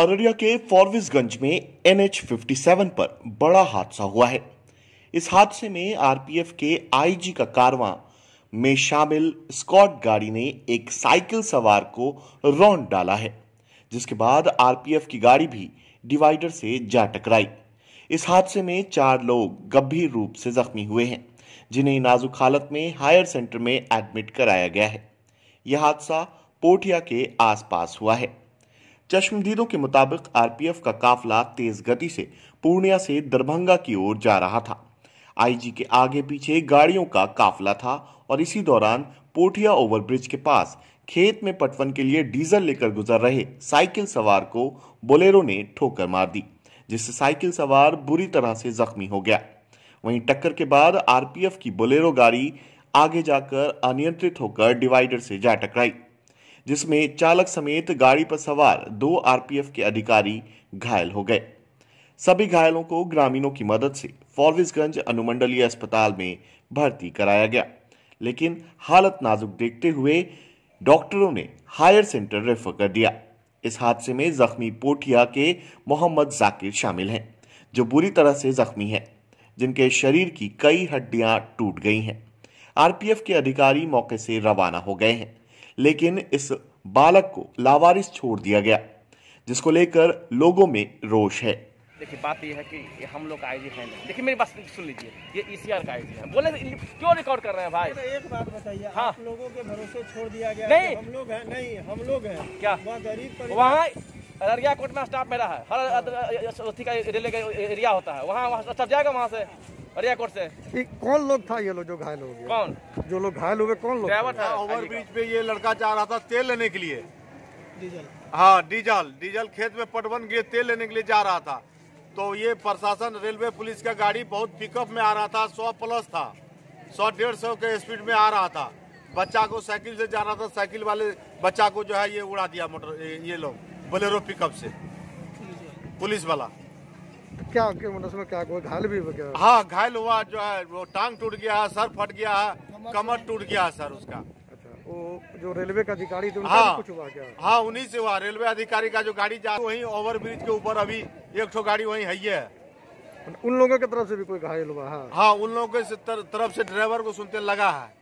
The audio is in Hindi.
अररिया के फॉरविसगंज में एन एच पर बड़ा हादसा हुआ है इस हादसे में आरपीएफ के आईजी का कारवां में शामिल स्कॉट गाड़ी ने एक साइकिल सवार को रौंद डाला है जिसके बाद आरपीएफ की गाड़ी भी डिवाइडर से जा टकराई इस हादसे में चार लोग गंभीर रूप से जख्मी हुए हैं जिन्हें नाजुक हालत में हायर सेंटर में एडमिट कराया गया है यह हादसा पोठिया के आसपास हुआ है चश्मदीदों के मुताबिक आरपीएफ का काफिला तेज गति से पूर्णिया से दरभंगा की ओर जा रहा था आईजी के आगे पीछे गाड़ियों का काफिला था और इसी दौरान पोठिया ओवरब्रिज के पास खेत में पटवन के लिए डीजल लेकर गुजर रहे साइकिल सवार को बोलेरो ने ठोकर मार दी जिससे साइकिल सवार बुरी तरह से जख्मी हो गया वहीं टक्कर के बाद आरपीएफ की बोलेरो गाड़ी आगे जाकर अनियंत्रित होकर डिवाइडर से जा टकराई जिसमें चालक समेत गाड़ी पर सवार दो आरपीएफ के अधिकारी घायल हो गए सभी घायलों को ग्रामीणों की मदद से फॉरविसगंज अनुमंडलीय अस्पताल में भर्ती कराया गया लेकिन हालत नाजुक देखते हुए डॉक्टरों ने हायर सेंटर रेफर कर दिया इस हादसे में जख्मी पोठिया के मोहम्मद जाकिर शामिल हैं जो बुरी तरह से जख्मी हैं जिनके शरीर की कई हड्डियां टूट गई हैं आरपीएफ के अधिकारी मौके से रवाना हो गए हैं लेकिन इस बालक को लावारिस छोड़ दिया गया जिसको लेकर लोगों में रोष है देखिए बात यह है कि हम लोग आई जी हैं देखिए मेरी बात सुन लीजिए ये ई सी आर का आई जी है बोले क्यों रिकॉर्ड कर रहे हैं भाई एक बात बताइए हाँ लोगों के भरोसे छोड़ दिया गया नहीं हम लोग हैं नहीं हम लोग हैं क्या वहाँ गरीब वहाँ अररिया कोर्ट में स्टाफ मेरा है हर अथी का रेलवे का एरिया होता है वहाँ वहाँ सब जाएगा वहाँ से अरिया कोर्ट से कौन लोग था ये लोग जो घायल हो गए कौन जो लोग घायल हुए कौन लोग हाँ, ओवर ब्रिज पे ये लड़का जा रहा था तेल लेने के लिए डीजल हाँ डीजल डीजल खेत में पटवन गए तेल लेने के लिए जा रहा था तो ये प्रशासन रेलवे पुलिस का गाड़ी बहुत पिकअप में आ रहा था सौ प्लस था सौ डेढ़ सौ के स्पीड में आ रहा था बच्चा को साइकिल से जा रहा था साइकिल वाले बच्चा को जो है ये उड़ा दिया मोटर ये लोग बोलेरो पिकअप से पुलिस वाला क्या मतलब उसमें क्या हुआ घायल भी हो गया हाँ घायल हुआ जो है वो टांग टूट गया है सर फट गया है कमर टूट गया है सर उसका अच्छा वो जो रेलवे का अधिकारी थे हाँ कुछ हुआ क्या हाँ उन्हीं से हुआ रेलवे अधिकारी का जो गाड़ी जा वही ओवर ब्रिज के ऊपर अभी एक सौ गाड़ी वही है उन लोगों की तरफ से भी कोई घायल हुआ है हाँ।, हाँ उन लोगों के तरफ से ड्राइवर को सुनते लगा है